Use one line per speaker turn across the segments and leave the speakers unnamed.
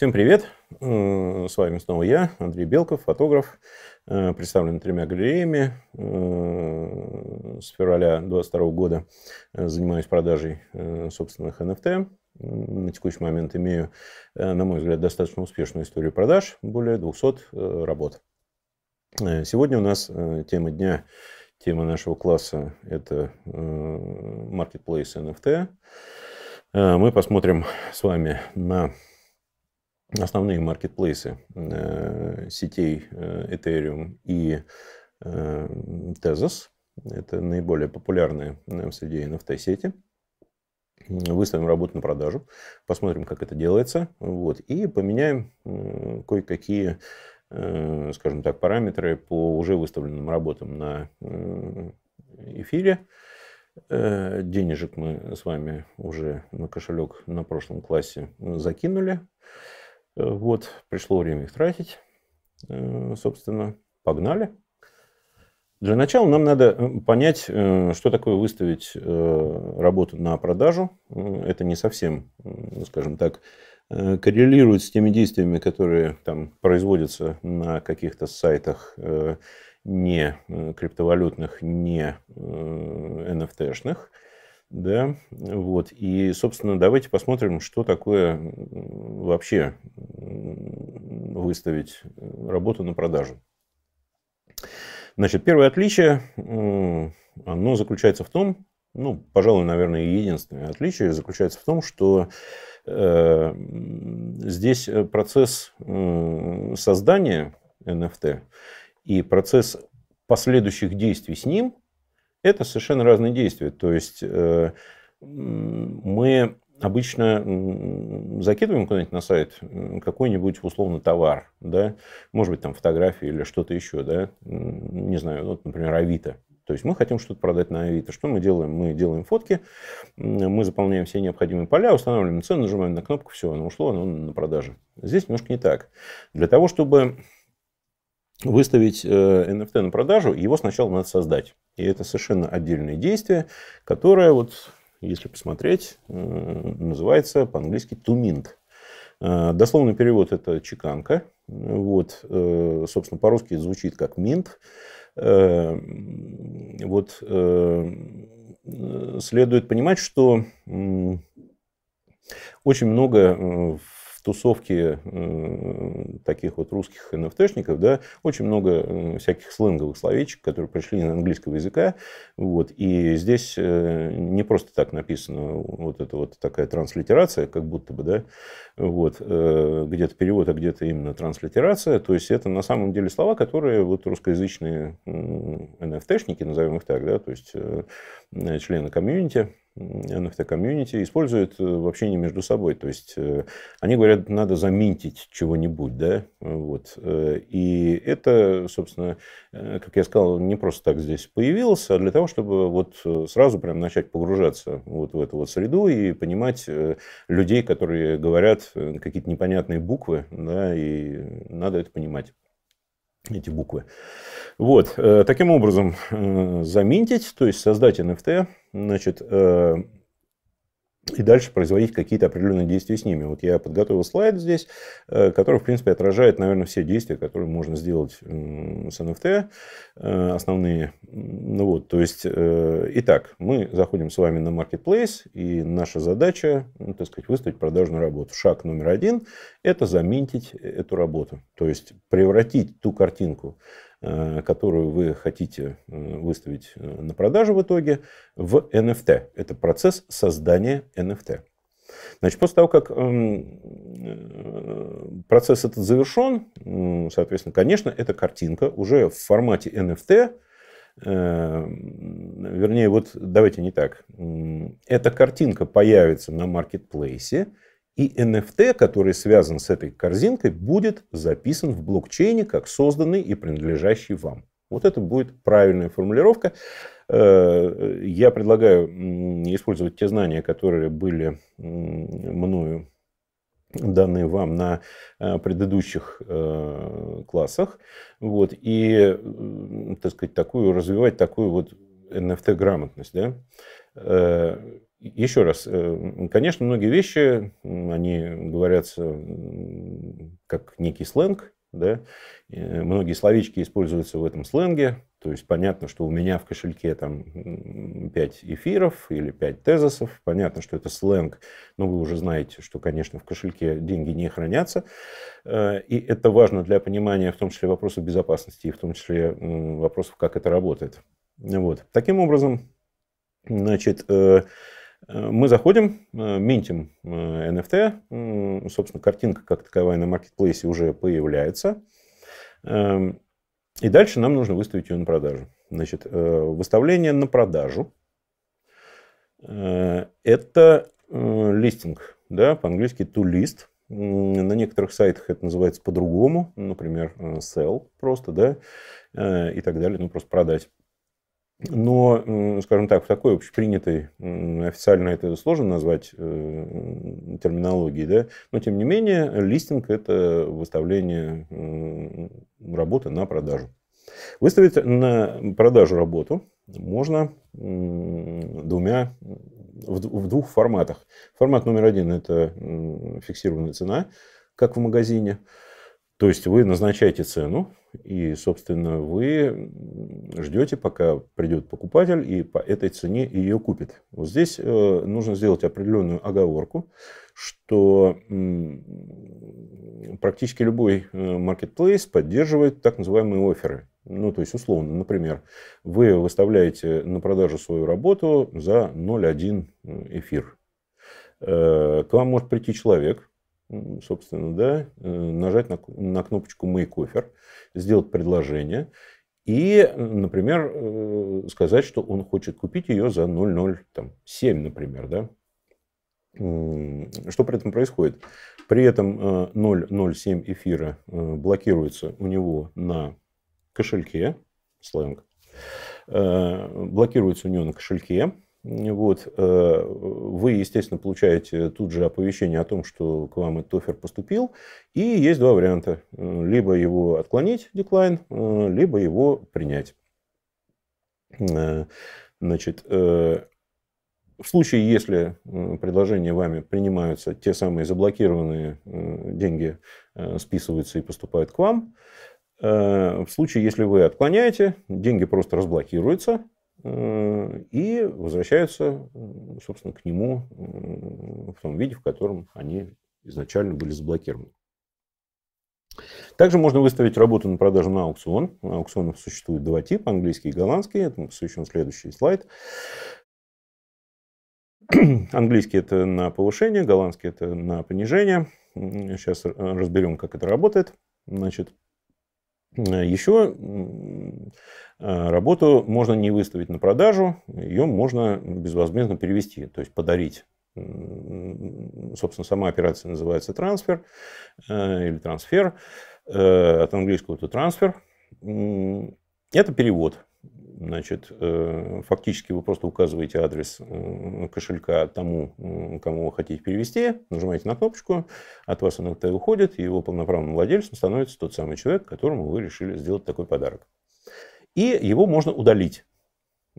Всем привет! Э, с вами снова я, Андрей Белков, фотограф, э, представлен тремя галереями. Э, с февраля 2022 года занимаюсь продажей собственных NFT. На текущий момент имею, на мой взгляд, достаточно успешную историю продаж, более 200 работ. Сегодня у нас тема дня, тема нашего класса – это Marketplace NFT. Мы посмотрим с вами на основные маркетплейсы э, сетей э, Ethereum и э, Tezos. Это наиболее популярные среди NFT-сети. Выставим работу на продажу, посмотрим, как это делается, вот, и поменяем кое-какие, скажем так, параметры по уже выставленным работам на эфире. Денежек мы с вами уже на кошелек на прошлом классе закинули. Э, вот, пришло время их тратить. Э, собственно, погнали. Для начала нам надо э, понять, что такое выставить работу на продажу. Это не совсем, скажем так, коррелирует с теми действиями, которые там производятся на каких-то сайтах не криптовалютных, не NFT-шных. Да, вот. И, собственно, давайте посмотрим, что такое вообще выставить э, работу на продажу. Значит, первое отличие, оно заключается в том, ну, пожалуй, наверное, единственное отличие заключается в том, что э, здесь э, процесс э, создания NFT и процесс последующих действий с ним это совершенно разные действия. То есть э, мы обычно закидываем куда-нибудь на сайт какой-нибудь условно товар, да, может быть, там фотографии или что-то еще, да, не знаю, вот, например, Авито. То есть мы хотим что-то продать на Авито. Что мы делаем? Мы делаем фотки, мы заполняем все необходимые поля, устанавливаем цену, нажимаем на кнопку, все, оно ушло, оно на продаже. Здесь немножко не так. Для того, чтобы выставить NFT э, на продажу, его сначала надо создать. И это совершенно отдельное действие, которое, вот, если посмотреть, называется по-английски to э, Дословный перевод – это чеканка. Вот, э, собственно, по-русски звучит как э, минт. Вот, следует понимать, что очень много в тусовки таких вот русских nft да, очень много всяких сленговых словечек, которые пришли из английского языка. Вот, и здесь э, не просто так написано вот это вот такая транслитерация, как будто бы, да, вот, э, где-то перевод, а где-то именно транслитерация. То есть это на самом деле слова, которые вот русскоязычные nft назовем их так, да, то есть э, члены комьюнити, NFT-комьюнити, используют э, в общении между собой. То есть э, они говорят, надо заминтить чего-нибудь, да, вот. Э, и это, собственно, как я сказал, не просто так здесь появился, а для того, чтобы вот сразу прям начать погружаться вот в эту вот среду и понимать людей, которые говорят какие-то непонятные буквы, да, и надо это понимать эти буквы. Вот, э, таким образом, э, заминтить, то есть создать NFT, значит, э, и дальше производить какие-то определенные действия с ними. Вот я подготовил слайд здесь, э, который, в принципе, отражает, наверное, все действия, которые можно сделать с NFT, э, основные. Ну вот, то есть, э, итак, мы заходим с вами на Marketplace, и наша задача, ну, так сказать, выставить продажную работу. Шаг номер один – это заминтить эту работу, то есть превратить ту картинку, Э, которую вы хотите э, выставить э, на продажу в итоге, в NFT. Это процесс создания NFT. Значит, после того, как эм, процесс этот завершен, соответственно, конечно, эта картинка уже в формате NFT, вернее, вот давайте не так, эта картинка появится на маркетплейсе, и NFT, который связан с этой корзинкой, будет записан в блокчейне как созданный и принадлежащий вам. Вот это будет правильная формулировка. Э, я предлагаю использовать те знания, которые были мною данные вам на э, предыдущих э, классах. Вот, и, так сказать, такую, развивать такую вот NFT-грамотность. Да? еще раз, э, конечно, многие вещи, они говорятся как некий сленг, да? Э, многие словечки используются в этом сленге, то есть понятно, что у меня в кошельке там 5 эфиров или 5 тезисов, понятно, что это сленг, но вы уже знаете, что, конечно, в кошельке деньги не хранятся, э, и это важно для понимания в том числе вопросов безопасности и в том числе вопросов, как это работает. Вот. Таким образом, значит, Э, мы заходим, э, минтим NFT, э, собственно, картинка как таковая на маркетплейсе уже появляется. Эм, и дальше нам нужно выставить ее на продажу. Значит, выставление на продажу – это листинг, да, по-английски to list. На некоторых сайтах это называется по-другому, например, sell просто, да, и так далее, ну, просто продать. Но, скажем так, в такой общепринятой, официально это сложно назвать э, терминологией, да? но тем не менее листинг – это выставление работы на продажу. Выставить на продажу работу можно двумя, в двух форматах. Формат номер один – это фиксированная цена, как в магазине. То есть вы назначаете цену, и, собственно, вы ждете, пока придет покупатель и по этой цене ее купит. Вот здесь э, нужно сделать определенную оговорку, что практически любой marketplace э, поддерживает так называемые оферы. Ну, то есть, условно, например, вы выставляете на продажу свою работу за 0,1 э, эфир. К вам может прийти человек, собственно, да, э, нажать на, на кнопочку «Make offer», сделать предложение и, например, э, сказать, что он хочет купить ее за 0,07, например, да. Что при этом происходит? При этом 0,07 э, эфира блокируется у него на кошельке, сленг, блокируется у него на кошельке, вот. Э, вы, естественно, получаете тут же оповещение о том, что к вам этот офер поступил. И есть два варианта. Э, либо его отклонить, деклайн, э, либо его принять. Значит, в случае, если предложения вами принимаются, те самые заблокированные деньги списываются и поступают к вам. В случае, если вы отклоняете, деньги просто разблокируются, Э, и возвращаются, собственно, к нему в том виде, в котором они изначально были заблокированы. Также можно выставить работу на продажу на аукцион. Аукционов существует два типа, английский и голландский. Этому посвящен следующий слайд. Английский это на повышение, голландский это на понижение. Сейчас э, разберем, как это работает. Значит, Э, Еще э, работу можно не выставить на продажу, ее можно безвозмездно перевести, то есть подарить. Собственно, сама операция называется трансфер э, или трансфер. От английского это трансфер. Это перевод значит, э, фактически вы просто указываете адрес э, кошелька тому, кому вы хотите перевести, нажимаете на кнопочку, от вас НЛТ уходит, и его полноправным владельцем становится тот самый человек, которому вы решили сделать такой подарок. И его можно удалить.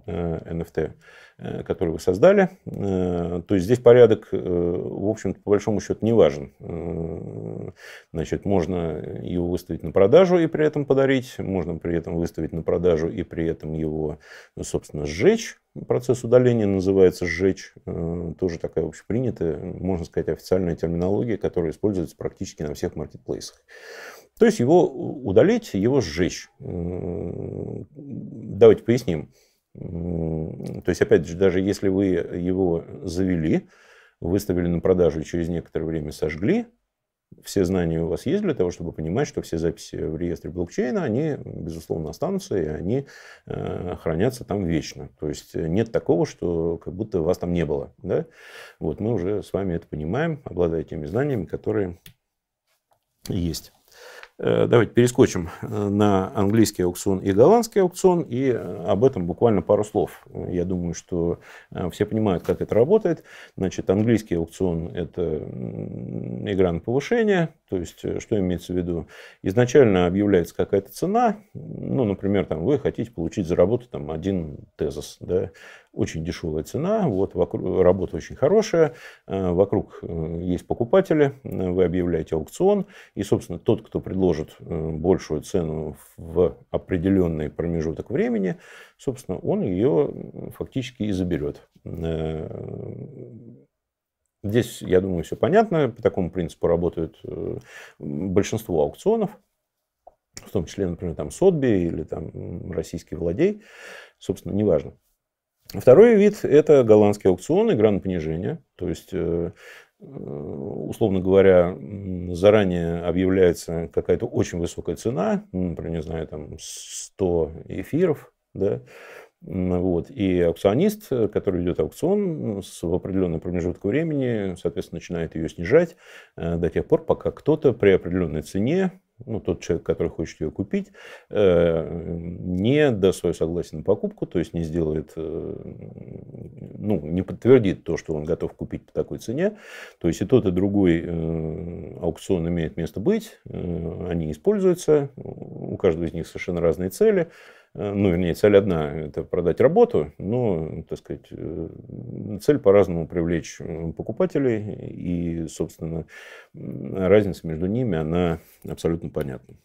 NFT, э, э, который вы создали. Э, то есть здесь порядок, в общем по большому счету не важен. Значит, можно его выставить на продажу и при этом подарить, можно при этом выставить на продажу и при этом его, собственно, сжечь. Процесс удаления называется «сжечь». Тоже такая общепринятая, можно сказать, официальная терминология, которая используется практически на всех маркетплейсах. То есть его удалить, его сжечь. Давайте поясним. То есть, опять же, даже если вы его завели, выставили на продажу и через некоторое время сожгли, все знания у вас есть для того, чтобы понимать, что все записи в реестре блокчейна, они, безусловно, останутся, и они э, хранятся там вечно. То есть нет такого, что как будто вас там не было. Да? Вот мы уже с вами это понимаем, обладая теми знаниями, которые есть. Э, давайте перескочим э, на английский аукцион и голландский аукцион, и э, об этом буквально пару слов. Я думаю, что все понимают, как это работает. Значит, английский аукцион – это игра на повышение, то есть, э, что имеется в виду? Изначально объявляется какая-то цена, ну, например, там, вы хотите получить за работу там, один тезис, да? очень дешевая цена, вот, вокруг, работа очень хорошая, э, вокруг э, есть покупатели, вы объявляете аукцион, и, собственно, тот, кто предложит большую цену в определенный промежуток времени, собственно, он ее фактически и заберет Здесь, я думаю, все понятно. По такому принципу работают э, большинство аукционов, в том числе, например, там Сотби или там российский владей. Собственно, неважно. Второй вид – это голландские аукционы, игра на понижение. То есть, э, э, условно говоря, заранее объявляется какая-то очень высокая цена, например, не знаю, там 100 эфиров, да, вот. И аукционист, э, который ведет аукцион, ну, в определенный промежуток времени, соответственно, начинает ее снижать э, до тех пор, пока кто-то при определенной цене, ну, тот человек, который хочет ее купить, э, не даст свое согласие на покупку, то есть не сделает, ну, не подтвердит то, что он готов купить по такой цене. То есть и тот, и другой аукцион имеет место быть, они используются, у каждого из них совершенно разные цели. Э, ну, вернее, цель одна – это продать работу, но, так сказать, э, цель по-разному привлечь э, покупателей, и, собственно, разница между ними, она абсолютно понятна.